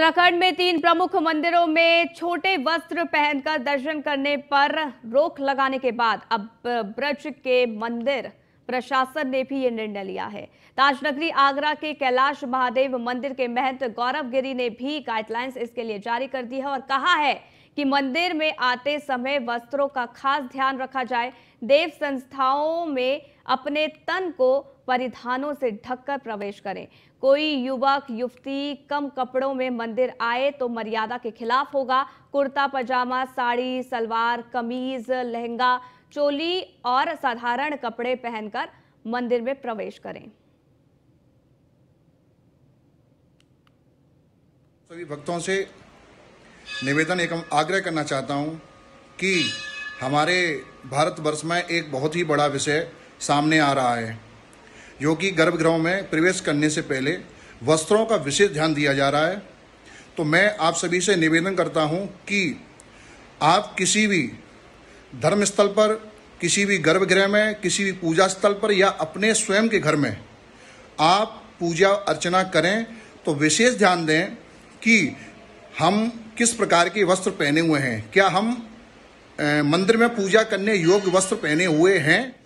उत्तराखंड में तीन प्रमुख मंदिरों में छोटे वस्त्र पहनकर दर्शन करने पर रोक लगाने के बाद अब ब्रज के मंदिर प्रशासन ने भी ये निर्णय लिया है ताजनगरी आगरा के कैलाश महादेव मंदिर के महंत गौरव गिरी ने भी गाइडलाइंस इसके लिए जारी कर दी है और कहा है कि मंदिर में आते समय वस्त्रों का खास ध्यान रखा जाए देव संस्थाओं में अपने तन को परिधानों से ढककर प्रवेश करें कोई युवक युवती कम कपड़ों में मंदिर आए तो मर्यादा के खिलाफ होगा कुर्ता पजामा साड़ी सलवार कमीज लहंगा चोली और साधारण कपड़े पहनकर मंदिर में प्रवेश करें सभी भक्तों से निवेदन एक आग्रह करना चाहता हूँ कि हमारे भारतवर्ष में एक बहुत ही बड़ा विषय सामने आ रहा है जो कि गर्भगृहों में प्रवेश करने से पहले वस्त्रों का विशेष ध्यान दिया जा रहा है तो मैं आप सभी से निवेदन करता हूं कि आप किसी भी धर्मस्थल पर किसी भी गर्भगृह में किसी भी पूजा स्थल पर या अपने स्वयं के घर में आप पूजा अर्चना करें तो विशेष ध्यान दें कि हम किस प्रकार के वस्त्र पहने हुए हैं क्या हम मंदिर में पूजा करने योग्य वस्त्र पहने हुए हैं